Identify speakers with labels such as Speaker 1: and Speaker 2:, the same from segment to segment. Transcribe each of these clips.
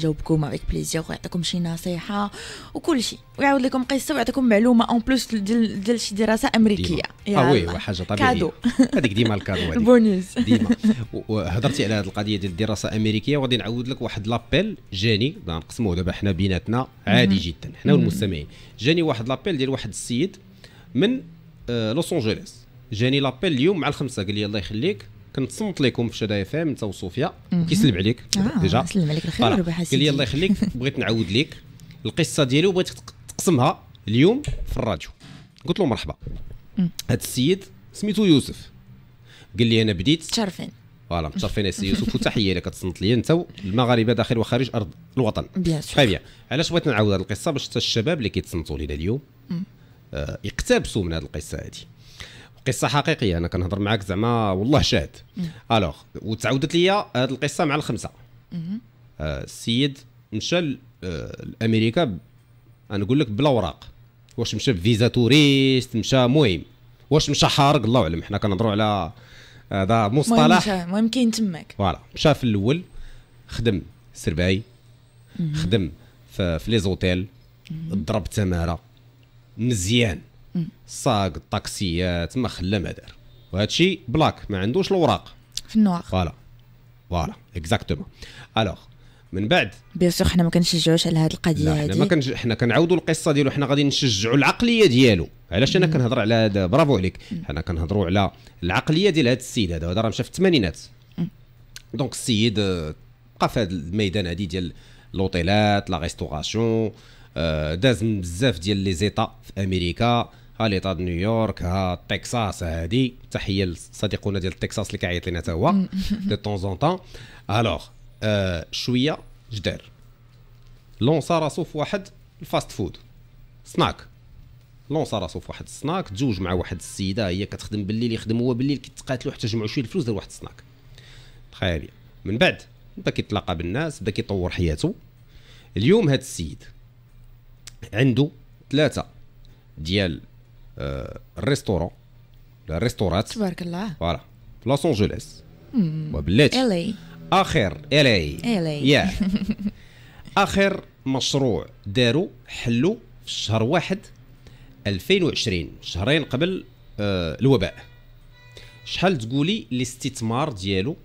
Speaker 1: يجاوبكم ويعطيك بليزير ويعطيكم شي نصيحه وكل شيء ويعاود لكم قصه ويعطيكم معلومه اون بلوس ديال ديال شي دراسه امريكيه اه وي حاجه طبيعيه كادو
Speaker 2: هذيك ديما الكادو البونيس ديما وهضرتي على هذه القضيه ديال الدراسه الامريكيه وغادي نعاود لك واحد لابيل جاني نقسموه دابا حنا بيناتنا عادي جدا حنا والمستمعين جاني واحد لابيل ديال واحد السيد من آه لوس انجلوس جاني لابيل اليوم مع الخمسه قال لي الله يخليك كنتصنت لكم في شدا اف ام انت وصوفيا وكيسلم عليك آه ديجا سلم عليك الخير قال لي الله يخليك بغيت نعاود ليك القصه ديالي وبغيتك تقسمها اليوم في الراديو قلت له مرحبا هذا السيد سميتو يوسف قال لي انا بديت تشرفين فوالا متشرفين السي يوسف وتحيه لك تصنت لي انت المغاربه داخل وخارج ارض الوطن بيان سور طيب علاش بغيت نعاود هذه القصه باش حتى الشباب اللي كيتصنتوا لينا اليوم آه يقتبسوا من هذه القصه هذه قصه حقيقيه انا كنهضر معاك زعما والله شاهد الوغ وتعودت لي هذه القصه مع الخمسه آه السيد مشى لامريكا آه انا نقول لك بلا اوراق واش مشى بفيزا توريست مشى مهم واش مشى حارق الله اعلم حنا كنهضروا على هذا مصطلح
Speaker 1: المهم كاين تماك
Speaker 2: فوالا مشى في الاول خدم سرباي خدم في لي زوتيل ضرب تماره مزيان ساق الطاكسيات ما خلا ما دار وهذا الشيء بلاك ما عندوش الاوراق في النوار فوالا فوالا اكزاكتومون الوغ من بعد
Speaker 1: بيان سور حنا ما كنشجعوش على هذه القضيه هذه حنا ما
Speaker 2: كنج... حنا كنعاودوا القصه ديالو حنا غادي نشجعوا العقليه ديالو علاش انا كنهضر على هذا برافو عليك حنا كنهضروا على العقليه ديال هذا السيد هذا هذا راه مشى في الثمانينات دونك السيد آه، بقى في هذا الميدان هذه ديال لوطيلات لا ريستوراسيون آه، داز من بزاف ديال لي زيطا في امريكا ها ليطا نيويورك ها تكساس هادي تحيه لصديقنا ديال تكساس اللي كيعيط لنا حتى هو دو طون زون طون الوغ آه، شويه جدار لونسا راسو في واحد الفاست فود سناك لونسا راسو في واحد السناك تزوج مع واحد السيده هي كتخدم بالليل يخدم هو بالليل كيتقاتلوا حتى جمعوا شويه الفلوس ديال واحد السناك تخيل من بعد بدا كيتلاقى بالناس بدا كيطور حياته اليوم هاد السيد عنده ثلاثه ديال آه، الريستورون الريستورات تبارك الله فوالا في لوس انجلوس وبلاتي الي اخر الي الي يا اخر مشروع داروا حلوا في شهر واحد 2020 شهرين قبل آه، الوباء شحال تقولي الاستثمار ديالو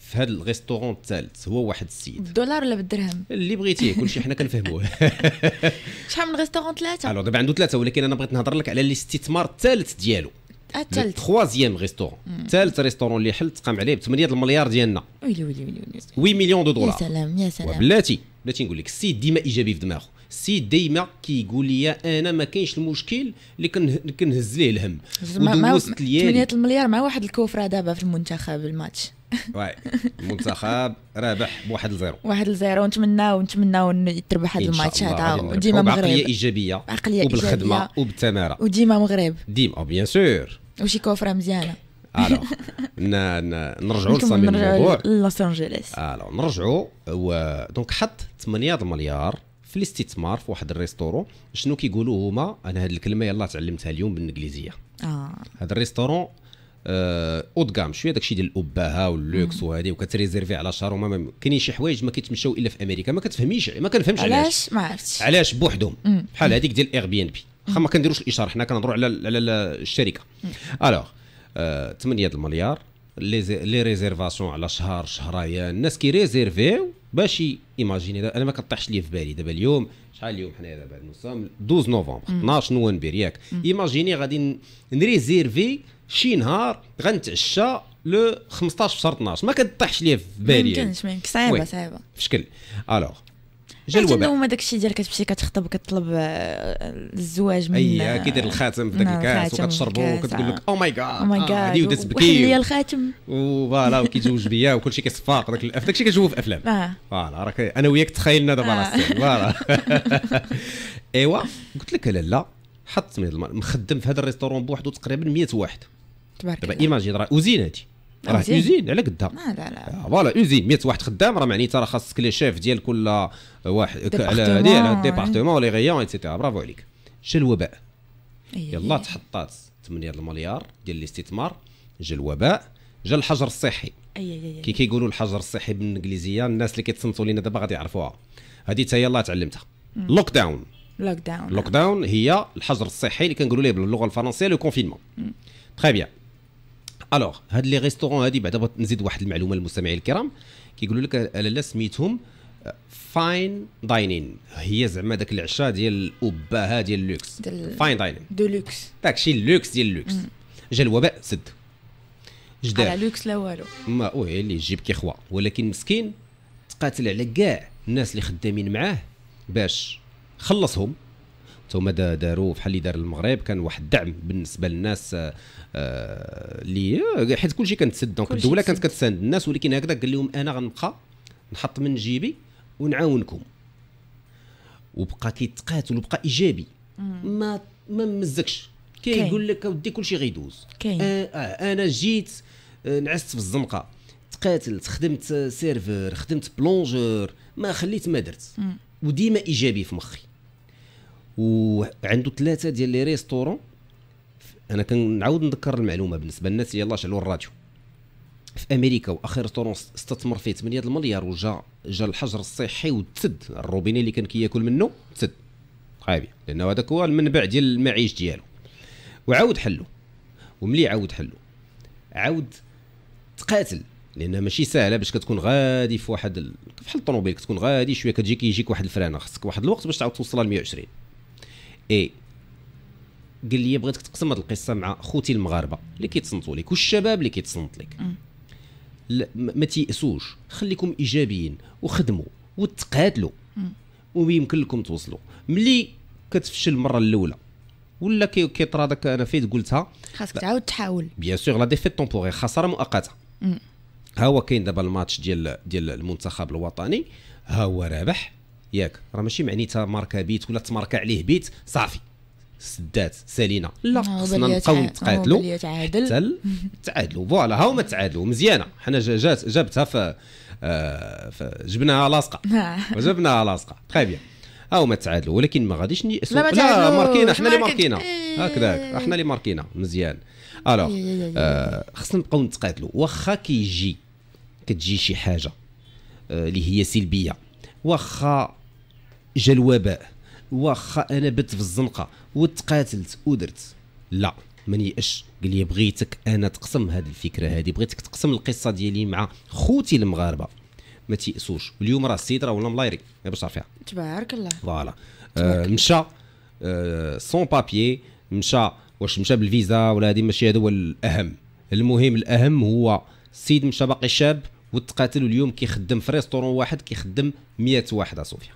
Speaker 2: في هذا الريستورون الثالث هو واحد السيد
Speaker 1: بالدولار ولا بالدرهم اللي بغيتيه كلشي
Speaker 2: حنا كنفهموه
Speaker 1: شحال من ريستورون ثلاثه الو
Speaker 2: دابا عنده ثلاثه ولكن انا بغيت نهضر لك على الاستثمار الثالث ديالو آه، الثالث تخوازيام ريستورون الثالث ريستورون اللي حل تقام عليه ب 8 المليار ديالنا
Speaker 1: ويلي ويلي ويلي
Speaker 2: 8 مليون دو دولار يا سلام يا سلام وبلاتي بلا تنقول لك السيد ديما ايجابي في دماغه السيد ديما كيقول لي انا ما كاينش المشكل اللي كنهز ليه الهم ودوزت ليالي 8
Speaker 1: المليار مع واحد الكوفره دابا في المنتخب الماتش
Speaker 2: واي المنتخب رابح بواحد لزيرو
Speaker 1: واحد لزيرو ونتمناو نتمناو يتربح هذا الماتش هذا وديما مغرب بعقليه
Speaker 2: ايجابيه عقليه وبالخدمه وبالتماره
Speaker 1: وديما مغرب
Speaker 2: ديما بيان سور
Speaker 1: وشي كوفره مزيانه الوغ
Speaker 2: نرجعوا لصميم الموضوع
Speaker 1: لوس انجلوس
Speaker 2: الو نرجعوا دونك حط 8 مليار في الاستثمار في واحد الريستورون شنو كيقولوا هما انا هذه الكلمه يلا تعلمتها اليوم بالانجليزيه اه هذا الريستورون آه، اود كام شويه داكشي ديال الاباهه واللوكس آه. وهذه وكتريزيرفي على شهر وما كاينين شي حوايج ما كيتمشاو الا في امريكا ما كتفهميش ما كنفهمش علاش علاش
Speaker 1: ما عرفتش علاش بوحدهم بحال هذيك
Speaker 2: ديال اير بي ان بي واخا ما كنديروش الاشاره حنا كنهضروا على على الشركه الوغ 8 آه، المليار لي ريزيرفاسيون على شهر شهرين الناس كي ريزيرفيو باش ايماجيني انا ما كطيحش لي في بالي دابا اليوم شحال اليوم حنايا دابا نوصام 12 نوفمبر 12 نوفمبر ياك ايماجيني غادي نريزيرفي شي نهار غنتعشى لو 15 شهر 12 ما كطيحش لي في بالي ما يمكنش صعيبه صعيبه في شكل الوغ جا الوباء ما
Speaker 1: داكشي ديال كتمشي كتخطب وكتطلب آه، الزواج من اي كيدير الخاتم في داك نعم، الكاس وكتشربو وكتقول لك
Speaker 2: او ماي جاد او ماي جاد هذه ودات بكي ليا الخاتم وفوالا وكيتزوج بيا وكلشي كيصفاق داك داكشي كتشوفو في افلام آه. فوالا راك انا وياك تخيلنا دابا آه. فوالا ايوا قلت لك لا لا حط مخدم في هذا الريستورون بوحدو تقريبا 100 واحد تبارك الله دابا ايماجين راه وزين هادي راه اوزين على قدها
Speaker 1: آه، لا لا آه،
Speaker 2: فوالا اوزين 100 واحد خدام راه معناتها راه خاصك لي شيف ديال كل واحد على ديال ديبارتمون لي غيون ايتترا برافو عليك جا الوباء إيه. يلا تحطات 8 المليار ديال الاستثمار جا الوباء جا الحجر الصحي كي كيقولوا الحجر الصحي بالانجليزيه الناس اللي كيتصنتوا لينا دابا غادي يعرفوها هذه حتى يلاه تعلمتها لوك داون
Speaker 1: لوك داون لوك
Speaker 2: داون هي الحجر الصحي اللي كنقولوا ليه باللغه الفرنسيه لو كونفينمون تري بيان الوغ هاد لي ريستورون هادي بعدا نزيد واحد المعلومه للمستمعين الكرام كيقولوا لك لا سميتهم فاين آه، داينين هي زعما داك العشاء ديال الابهه ديال اللوكس فاين داينين دو لوكس داكشي اللوكس ديال اللوكس جا الوباء سد جدا على لوكس لا والو ما وي اللي يجيب كيخوى ولكن مسكين تقاتل على كاع الناس اللي خدامين معاه باش خلصهم توما داروا بحال اللي دار المغرب كان واحد الدعم بالنسبه للناس اللي آه، آه، آه، حيت كلشي كان تسد دونك الدوله كانت كتساند الناس ولكن هكذا قال لهم انا غنبقى نحط من جيبي ونعاونكم وبقى كيتقاتل وبقى ايجابي ما ما مزكش كيقول لك اودي كلشي غيدوز آه آه انا جيت نعست في الزنقه تقاتلت خدمت سيرفر خدمت بلونجور ما خليت ما درت وديما ايجابي في مخي وعنده ثلاثه ديال لي ريستورون انا كنعاود نذكر المعلومه بالنسبه للناس يلاه شعلوا الراديو في امريكا واخر ريستورون استثمر فيه 8 المليار وجا جا الحجر الصحي وتسد الروبيني اللي كان كياكل منه تسد خايبي لانه هذاك هو المنبع ديال المعيش ديالو وعاود حلو وملي عاود حلو عاود تقاتل لان ماشي سهله باش كتكون غادي في واحد ال... بحال الطوموبيل كتكون غادي شويه كتجي كيجيك واحد الفرانه خصك واحد الوقت باش تعاود توصلها ل 120 اي قال لي بغيتك تقسم هذه القصه مع خوتي المغاربه اللي كيتصنتوا لك والشباب اللي كيتصنت لك ما تيأسوش خليكم ايجابيين وخدموا وتقاتلوا ويمكن لكم توصلوا ملي كتفشل المره الاولى ولا كيطرى داك انا فيت قلتها
Speaker 1: خاصك تعاود تحاول
Speaker 2: بيان سور لا ديفيت تومبوغي خساره مؤقته ها هو كاين دابا الماتش ديال ديال المنتخب الوطني ها هو رابح ياك راه ماشي معنيتها ماركه بيت ولا تماركا عليه بيت صافي سدات سالينا لا نعم، خصنا نبقاو نتقاتلوا
Speaker 1: نعم، حتى
Speaker 2: تعادلوا فوالا ها هما تعادلوا مزيانه حنا جات جابتها في آه، جبناها لاصقه نعم. جبناها لاصقه تخي بيان ها هما تعادلوا ولكن ما غاديش ني لا, لا ماركينا حنا اللي ماركينا إيه. هكذاك حنا اللي ماركينا مزيان الوغ إيه، إيه، آه، خصنا نبقاو نتقاتلوا واخا كيجي كتجي شي حاجه آه، اللي هي سلبيه واخا جا الوباء واخا انا بت في الزنقه وتقاتلت ودرت لا ما نيأش قال لي بغيتك انا تقسم هذه الفكره هذه بغيتك تقسم القصه ديالي مع خوتي المغاربه ما تيأسوش اليوم راه السيد راه ولا ملايري باش تعرفيها
Speaker 1: تبارك الله
Speaker 2: فوالا آه، مشى سون آه، بابيي مشى واش مشى بالفيزا ولا هذه ماشي هذا هو الاهم المهم الاهم هو السيد مشى باقي شاب وتقاتل اليوم كيخدم في ريستورون واحد كيخدم 100 واحد صوفيا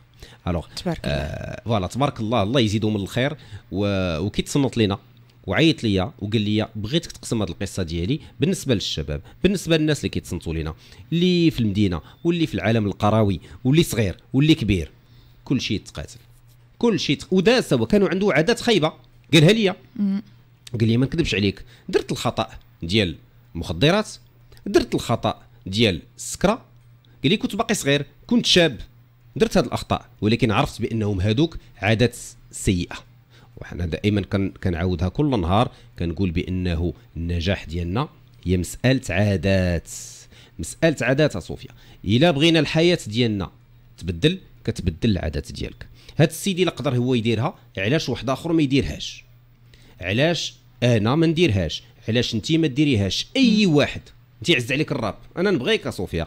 Speaker 2: الوغ تبارك آه الله فوالا تبارك الله الله يزيدو من الخير وكي تصنت لينا وعيط ليا وقال لي بغيتك تقسم هذه القصه ديالي بالنسبه للشباب بالنسبه للناس اللي كيتصنتوا لينا اللي في المدينه واللي في العالم القروي واللي صغير واللي كبير كل شيء يتقاتل كل شيء تق... وداس هو كانوا عنده عادات خايبه قالها لي
Speaker 1: قال
Speaker 2: لي ما نكذبش عليك درت الخطا ديال المخدرات درت الخطا ديال السكره قال لي كنت باقي صغير كنت شاب درت هاد الاخطاء ولكن عرفت بانهم هادوك عادات سيئه وحنا دائما كنعاودها كل نهار كنقول بانه النجاح ديالنا هي مساله عادات مساله عادات صوفيا الا بغينا الحياه ديالنا تبدل كتبدل العادات ديالك هاد السيد الا قدر هو يديرها علاش واحد اخر ما يديرهاش علاش انا ما نديرهاش علاش انت ما ديريهاش اي واحد انت عز عليك الراب انا نبغيك صوفيا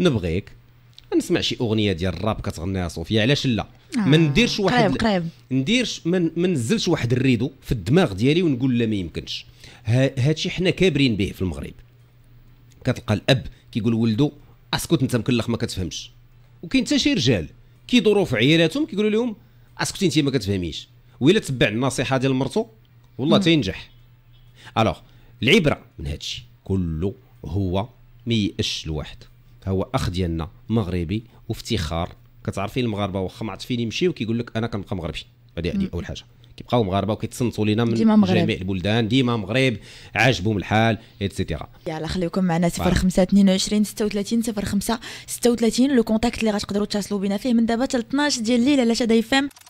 Speaker 2: نبغيك نسمع شي اغنيه ديال الراب كتغنيها صوفيا علاش لا آه. ما نديرش واحد قريب قريب نديرش ما نزلش واحد الريدو في الدماغ ديالي ونقول لا ما يمكنش هادشي حنا كابرين به في المغرب كتلقى الاب كيقول ولدو اسكت انت مكلخ ما كتفهمش وكاين حتى شي رجال كيدوروا في عيالاتهم كيقولوا لهم اسكت انت ما كتفهميش ويلا تبع النصيحه ديال مرتو والله تينجح الوغ العبره من هادشي كله هو ما يأش الواحد هو اخ ديالنا مغربي وافتخار كتعرفي المغاربه واخا فين يمشيو كيقول لك انا كنبقى مغربي هذه هذه اول حاجه كيبقاو مغاربه وكيتصنتوا لينا من جميع البلدان ديما مغرب عاجبهم الحال اتسيتيرا
Speaker 1: يلا خليكم معنا 05 22 36 05 36 لو كونتاكت اللي غتقدروا تتصلوا بنا فيه من دابا حتى 12 ديال الليل على اف ام